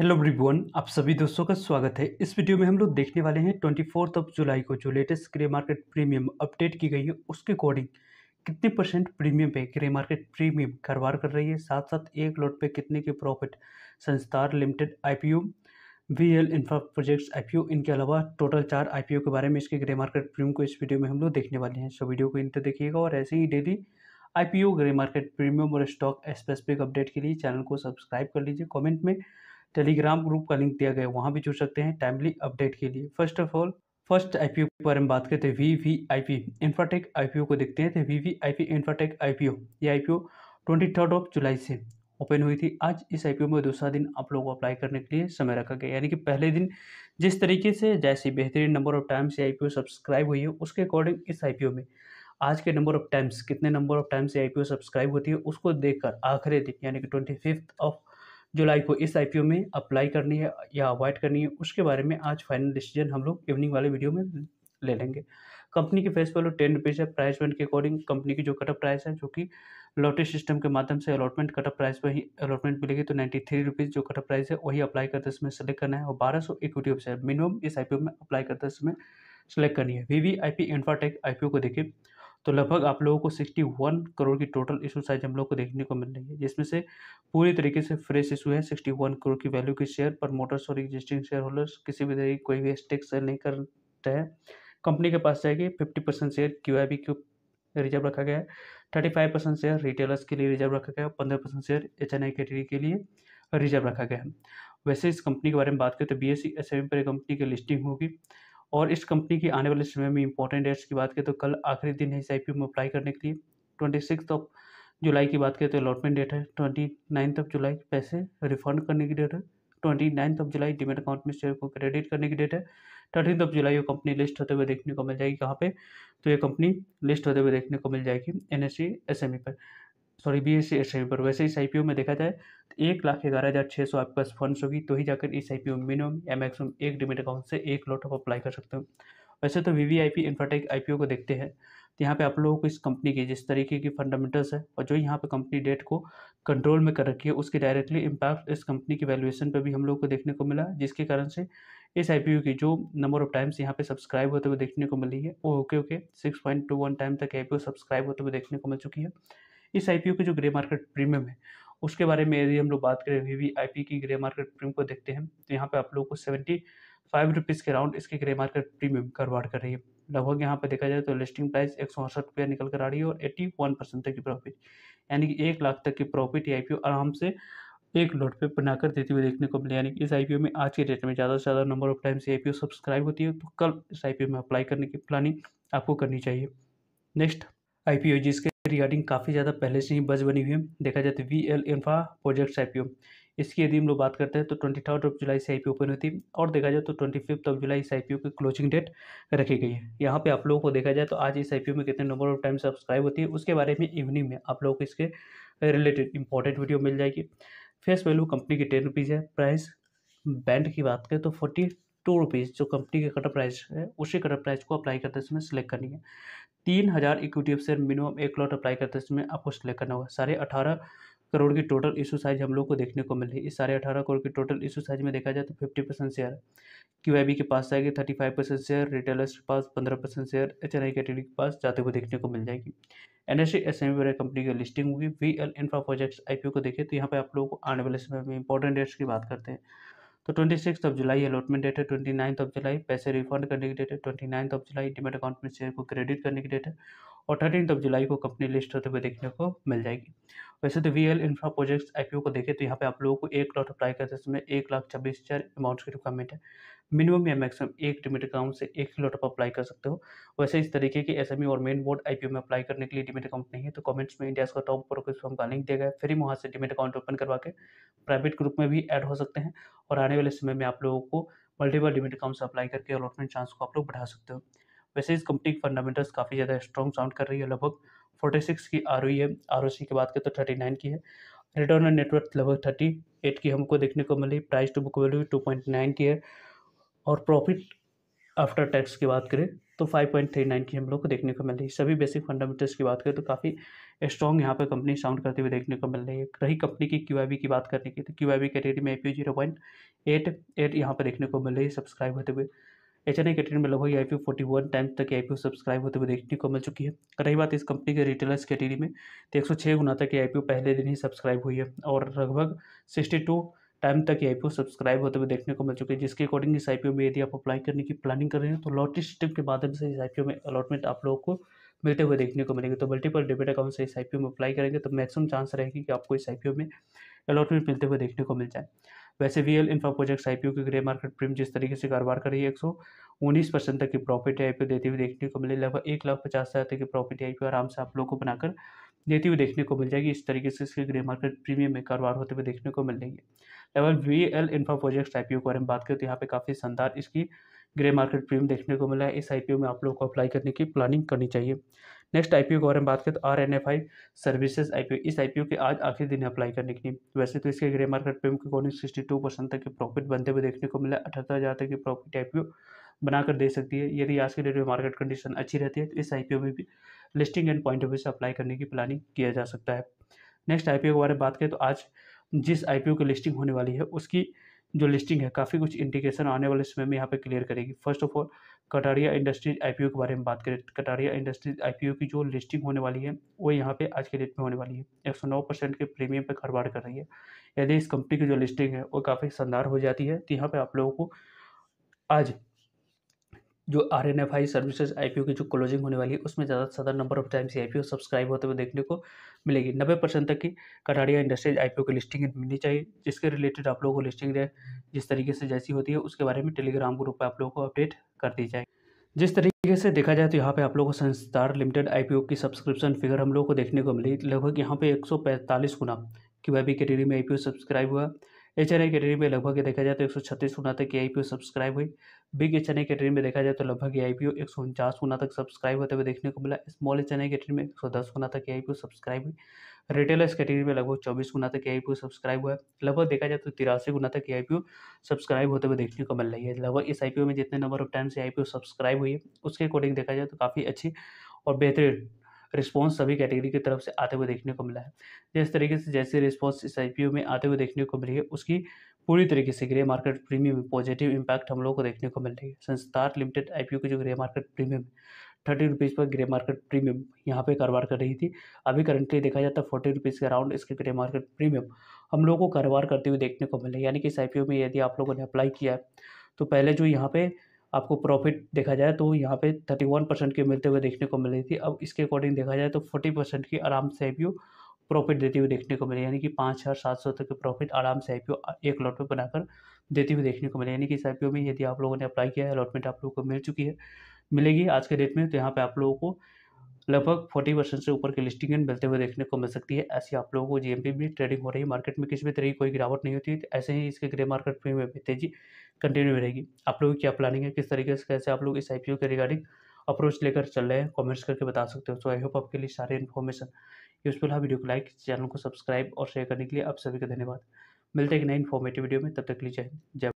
hello ब्रिबोन आप सभी दोस्तों का स्वागत है इस वीडियो में हम लोग देखने वाले हैं ट्वेंटी फोर्थ ऑफ जुलाई को जो latest grey market premium update की गई है उसके अकॉर्डिंग कितने परसेंट प्रीमियम पे ग्रे मार्केट प्रीमियम कारोबार कर रही है साथ साथ एक लोट पे कितने के profit Sanstar limited IPO VL infra projects IPO इनके अलावा टोटल चार आईपीओ के बारे में इसके ग्रे मार्केट प्रीमियम को इस वीडियो में हम लोग देखने वाले हैं सो वीडियो को इन तक देखिएगा और ऐसे ही daily IPO grey market premium और स्टॉक स्पेसिफिक अपडेट के लिए चैनल को सब्सक्राइब कर लीजिए कॉमेंट में टेलीग्राम ग्रुप का लिंक दिया गया वहाँ भी जुड़ सकते हैं टाइमली अपडेट के लिए first of all first I P O के बारे में बात करते हैं V V I P Infratech I P O को देखते हैं तो V V I P Infratech I P O ये I P O twenty third of July से ओपन हुई थी आज इस आई में दूसरा दिन आप लोगों को अप्लाई करने के लिए समय रखा गया यानी कि पहले दिन जिस तरीके से जैसे बेहतरीन नंबर ऑफ टाइम्स ये आई सब्सक्राइब हुई है उसके अकॉर्डिंग इस आई में आज के नंबर ऑफ टाइम्स कितने नंबर ऑफ टाइम्स ये आई सब्सक्राइब होती है उसको देखकर आखिरी दिन यानी कि ट्वेंटी फिफ्थ ऑफ जुलाई को इस आईपीओ में अप्लाई करनी है या अवॉइड करनी है उसके बारे में आज फाइनल डिसीजन हम लोग इवनिंग वाले वीडियो में ले लेंगे कंपनी की फेस वैल्यू टेन रुपीज़ है प्राइस बैंड के अकॉर्डिंग कंपनी की जो कटअप प्राइस है जो कि लॉटरी सिस्टम के माध्यम से अलॉटमेंट कटअप प्राइस पर ही अलॉटमेंट मिलेगी तो नाइन्टी थ्री रुपीज़ जो कटअप प्राइस है वही अप्लाई करते समय सेलेक्ट करना है और बारह सौ इक्विटी ऑप्शन मिनिमम इस आई में अप्लाई करते समय सेलेक्ट करनी है V V I P Infratech I को देखिए तो लगभग आप लोगों को सिक्सटी वन करोड़ की टोटल इशू साइज हम लोग को देखने को मिल रही है जिसमें से पूरी तरीके से फ्रेश इशू है सिक्सटी वन करोड़ की वैल्यू के शेयर पर मोटर्स और एग्जिस्टिंग शेयर होल्डर्स किसी भी तरीके कोई भी स्टेक सेल नहीं कर रहे हैं कंपनी के पास जाएगी fifty percent share Q I B क्यू रिजर्व रखा गया है thirty five percent share retailers के लिए रिजर्व रखा गया है पंद्रह percent share H N I category के लिए रिजर्व रखा गया है वैसे इस कंपनी के बारे में बात करें तो B S C S M पर कंपनी की लिस्टिंग होगी और इस कंपनी की आने वाले समय में इंपॉर्टेंट डेट्स की बात करें तो कल आखिरी दिन है इस आई में अप्लाई करने के लिए ट्वेंटी सिक्स ऑफ जुलाई की बात करें तो अलॉटमेंट डेट है ट्वेंटी नाइन्थ ऑफ जुलाई पैसे रिफंड करने की डेट है twenty ninth of July demat account में शेयर को क्रेडिट करने की डेट है थर्टीन ऑफ जुलाई वो कंपनी लिस्ट होते हुए देखने को मिल जाएगी कहाँ पे तो ये कंपनी लिस्ट होते हुए देखने को मिल जाएगी एन एस e e पर सॉरी बी एस सी पर वैसे इस आई में देखा जाए तो एक लाख ग्यारह हज़ार छः सौ आपके पास फंड्स होगी तो ही जाकर इस आई में मिनिमम या मैक्सिमम एक डिमिट अकाउंट से एक लॉट आप अप्लाई कर सकते हो वैसे तो V V I P Infratech I को देखते हैं तो यहाँ पे आप लोगों को इस कंपनी की जिस तरीके की फंडामेंटल्स है और जो यहाँ पे कंपनी डेट को कंट्रोल में कर रखी है उसके डायरेक्टली इम्पैक्ट इस कंपनी की वैल्यूएशन पर भी हम लोग को देखने को मिला जिसके कारण से इस आई की जो नंबर ऑफ टाइम्स यहाँ पे सब्सक्राइब होते हुए देखने को मिली है वो okay okay six point two one time तक आई सब्सक्राइब होते हुए देखने को मिल चुकी है इस आई के जो ग्रे मार्केट प्रीमियम है उसके बारे में यदि हम लोग बात करें वी वी आई पी की ग्रे मार्केट प्रीमियम को देखते हैं तो यहाँ पे आप लोगों को सेवेंटी फाइव रुपीज़ के राउंड इसके ग्रे मार्केट प्रीमियम करवाड़ कर रही है लगभग यहाँ पर देखा जाए तो लिस्टिंग प्राइस एक सौ अड़सठ रुपया निकल कर आ रही है और एट्टी वन परसेंट तक की प्रॉफिट यानी कि एक लाख तक की प्रॉफिट ये आई पी ओ आराम से एक लोट पे बनाकर देती हुई देखने को मिले यानी कि इस ओ में आज के डेट में ज़्यादा से ज़्यादा number of times oversubscribe होती है तो कल इस आई पी ओ में अप्लाई करने की प्लानिंग आपको करनी चाहिए नेक्स्ट आई पी ओ जिसके रिगार्डिंग काफ़ी ज़्यादा पहले से ही बज बनी हुई है देखा जाए तो V L infra projects I इसकी यदि हम लोग बात करते हैं तो ट्वेंटी थर्ड ऑफ जुलाई से आई ओपन हुई थी और देखा जाए तो ट्वेंटी फिफ्थ ऑफ जुलाई इस आई की क्लोजिंग डेट रखी गई है यहाँ पे आप लोगों को देखा जाए तो आज इस आई में कितने नंबर ऑफ टाइम सब्सक्राइब होती है उसके बारे में इवनिंग में आप लोगों को इसके रिलेटेड इंपॉर्टेंट वीडियो मिल जाएगी फेस वैल्यू कंपनी की टेन रुपीज़ है प्राइस बैंड की बात करें तो फोर्टी टू रुपीज़ जो कंपनी के कटर प्राइस है उसी कटर प्राइस को अप्लाई करते समय सेलेक्ट करनी है तीन हज़ार इक्विटी ऑफ शेयर मिनिमम एक लॉट अप्लाई करते समय आपको सेलेक्ट करना होगा सारे अठारह करोड़ की टोटल इशू साइज हम लोग को देखने को मिल रही है इस साढ़े अठारह करोड़ की टोटल इशू साइज में देखा जाए तो fifty percent share Q I B के पास जाएगी thirty five percent share retailers के पास पंद्रह percent share H N I category के पास जाते हुए देखने को मिल जाएगी N S C S M वगैरह कंपनी की लिस्टिंग होगी V L infra projects I P O को देखें तो यहाँ पर आप लोगों को आने वाले समय में इंपॉर्टेंट डेट्स की बात करते हैं तो twenty six of July allotment date है ट्वेंटी नाइन्थ ऑफ जुलाई पैसे रिफंड करने की डेट है twenty ninth of July demat account में शेयर को क्रेडिट करने की डेट है और थर्टीन ऑफ जुलाई को कंपनी लिस्ट होते हुए देखने को मिल जाएगी वैसे तो V L infra projects I को देखें तो यहाँ पे आप लोगों को एक लॉट अप्लाई करते समय एक लाख छब्बीस हज़ार अमाउंट की रिक्वायरमेंट है मिनिमम या मैक्सिमम एक डिमिट अकाउंट से एक ही लॉट अप्लाई कर सकते हो वैसे इस तरीके की एस e और मेन बोर्ड आई में अप्लाई करने के लिए डिमिट अकाउंट नहीं है तो कमेंट्स में इंडिया का टॉप प्रोग्रेस फॉर्म का लिंक दिया गया फिर ही वहाँ से डिमिट अकाउंट ओपन करवा के प्राइवेट ग्रुप में भी ऐड हो सकते हैं और आने वाले समय में आप लोगों को मल्टीपल डिमिट अकाउंट से अप्लाई करके अलॉटमेंट चांस को आप लोग बढ़ा सकते हो वैसे इस कंपनी की फंडामेंटल्स काफ़ी ज़्यादा स्ट्रॉन्ग साउंड कर रही है लगभग फोर्टी सिक्स की आर e है आर ओ सी की बात करें तो थर्टी नाइन की है रिटर्न नेटवर्क लगभग थर्टी एट की हमको देखने को मिली price to book value two point nine की है और प्रॉफिट आफ्टर टैक्स की बात करें तो 5.39 की हम लोग को देखने को मिल रही है सभी बेसिक फंडामेंटल्स की बात करें तो काफ़ी स्ट्रॉन्ग यहाँ पर कंपनी साउंड करते हुए देखने को मिल रही है रही कंपनी की क्यू की बात करने की तो क्यू वी रेट में I P zero point eight eight यहाँ पर देखने को मिल रही है सब्सक्राइब होते हुए एच एन आई में लगभग I P forty one time तक आई पी सब्सक्राइब होते हुए देखने को मिल चुकी है रही बात इस कंपनी के रिटेलर्स कैटेगरी में तो एक सौ छः गुना तक आई पी पहले दिन ही सब्सक्राइब हुई है और लगभग सिक्सटी टू टाइम तक ये आई सब्सक्राइब होते हुए देखने को मिल चुके हैं जिसके अकॉर्डिंग इस आई में यदि आप अप्लाई करने की प्लानिंग कर रहे हैं तो लॉटरी सिस्टम के माध्यम से इस आई में अलॉटमेंट आप लोगों को मिलते हुए देखने को मिलेंगे तो मल्टीपल डेबिट अकाउंट से इस आई में अप्लाई करेंगे तो मैक्सिमम चांस रहेगी कि आपको इस आई में अलॉटमेंट मिलते हुए देखने को मिल जाए वैसे V L infra projects I P की ग्रे मार्केट प्रीम जिस तरीके से कारोबार कर रही है एक सौ उन्नीस परसेंट तक की प्रॉफिट आई देती हुई देखने को मिले लगभग एक लाख पचास हज़ार तक की प्रॉफिट आई आराम से आप लोग को बनाकर देती हुई देखने को मिल जाएगी इस तरीके से इसके ग्रे मार्केट प्रीमियम में कारोबार होते हुए देखने को मिल रही है एवं V L infra projects I के बारे में बात करें तो यहाँ पे काफ़ी शानदार इसकी ग्रे मार्केट प्रीमियम देखने को मिला है इस आई में आप लोगों को अप्लाई करने की प्लानिंग करनी चाहिए नेक्स्ट आई के बारे में बात करें तो R N F I services I इस आई के आज आखिरी दिन अप्लाई करने की वैसे तो इसके ग्रे मार्केट प्रीमियम के अकॉर्डिंग सिक्सटी टू परसेंट तक की प्रॉफिट बनते हुए देखने को मिला अठहत्तर हज़ार तक की प्रॉफिट आई बनाकर दे सकती है यदि आज के डेट में मार्केट कंडीशन अच्छी रहती है तो इस आई में भी listing and point of view से अप्लाई करने की प्लानिंग किया जा सकता है नेक्स्ट आई के बारे में बात करें तो आज जिस आई की लिस्टिंग होने वाली है उसकी जो लिस्टिंग है काफ़ी कुछ इंडिकेशन आने वाले समय में यहाँ पे क्लियर करेगी first of all Kataria industries IPO के बारे में बात करें कटारिया इंडस्ट्रीज आईपीओ की जो लिस्टिंग होने वाली है वो यहाँ पे आज के डेट में होने वाली है एक सौ नौ परसेंट के प्रीमियम पर कारोबार कर रही है यदि इस कंपनी की जो लिस्टिंग है वो काफ़ी शानदार हो जाती है तो यहाँ पर आप लोगों को आज जो R N F I services I P O की जो क्लोजिंग होने वाली है उसमें ज़्यादा से ज़्यादा number of times I P O subscribe होते हुए देखने को मिलेगी नब्बे परसेंट तक की कटाड़िया इंडस्ट्रीज आई पी ओ की लिस्टिंग मिलनी चाहिए जिसके रिलेटेड आप लोगों को लिस्टिंग जिस तरीके से जैसी होती है उसके बारे में टेलीग्राम ग्रुप पर आप लोगों को अपडेट कर दी जाए जिस तरीके से देखा जाए तो यहाँ पे आप लोगों को संस्थार लिमिटेड ओ की सब्सक्रिप्शन फिगर हम लोगों को देखने को मिली लगभग यहाँ पे पैंतालीस गुना बी कैटेगरी में ओ सब्सक्राइब हुआ एच एन कैटेगरी में लगभग ये देखा जाए तो एक सौ छत्तीस गुना तक की आई पी ओ सब्सक्राइब हुई बिग एच एन कैटेगरी में देखा जाए तो लगभग ये आई पी ओ एक सौ उनचास गुना तक सब्सक्राइब होते हुए देखने को मिला स्मॉल एच एन कैटेगरी में एक सौ दस गुना तक की आई पी ओ सब्सक्राइब हुई रिटेलर्स कैटेगरी में लगभग चौबीस गुना तक की आई पी ओ सब्सक्राइब हुआ लगभग देखा जाए तो तिरासी गुना तक की आई पी ओ सब्सक्राइब होते हुए देखने को मिल रही है लगभग इस आई पी ओ में जितने नंबर ऑफ टाइम से आई पी ओ सब्सक्राइब हुई है उसके अकॉर्डिंग देखा जाए तो काफ़ी अच्छी और बेहतरीन रिस्पॉन्स सभी कैटेगरी की तरफ से आते हुए देखने को मिला है जिस तरीके से जैसे रिस्पॉन्स इस आई में आते हुए देखने को मिली है उसकी पूरी तरीके से ग्रे मार्केट प्रीमियम में पॉजिटिव इम्पैक्ट हम लोगों को देखने को मिल रही है संस्थार लिमिटेड आई की जो grey market premium thirty rupees पर ग्रे मार्केट प्रीमियम यहाँ पे कारोबार कर रही थी अभी करंटली देखा जाता तो है फोर्टी रुपीज़ के अराउंड इसके ग्रे मार्केट प्रीमियम हम लोगों को कारोबार करते हुए देखने को मिले यानी कि इस आई में यदि आप लोगों ने अप्लाई किया है तो पहले जो यहाँ पे आपको प्रॉफिट देखा जाए तो यहाँ पे थर्टी वन परसेंट की मिलते हुए देखने को मिल रही थी अब इसके अकॉर्डिंग देखा जाए तो फोर्टी परसेंट की आराम से आई प्रॉफिट देती हुई देखने को मिले यानी कि पाँच हज़ार सात सौ तक के प्रॉफिट आराम से आई एक लॉट में बनाकर देती हुई देखने को मिले यानी कि इस आई में यदि आप लोगों ने अप्लाई किया है अलॉटमेंट आप लोगों को मिल चुकी है मिलेगी आज के डेट में तो यहाँ पर आप लोगों को लगभग फोर्टी परसेंट से ऊपर की लिस्टिंग मिलते हुए देखने को मिल सकती है ऐसी आप लोगों को जीएमपी में ट्रेडिंग हो रही है मार्केट में किसी भी तरह की कोई गिरावट नहीं होती तो ऐसे ही इसके ग्रे मार्केट में भी तेजी कंटिन्यू रहेगी आप लोगों की क्या प्लानिंग है किस तरीके से कैसे आप लोग इस आई के रिगार्डिंग अप्रोच लेकर चल रहे हैं कॉमेंट्स करके बता सकते हो सो आई होप आपके लिए सारे इन्फॉर्मेशन यूजफुल है वीडियो को लाइक चैनल को सब्सक्राइब और शेयर करने के लिए आप सभी का धन्यवाद मिलते हैं एक नई इन्फॉर्मेटिव वीडियो में तब तक लीजिए जय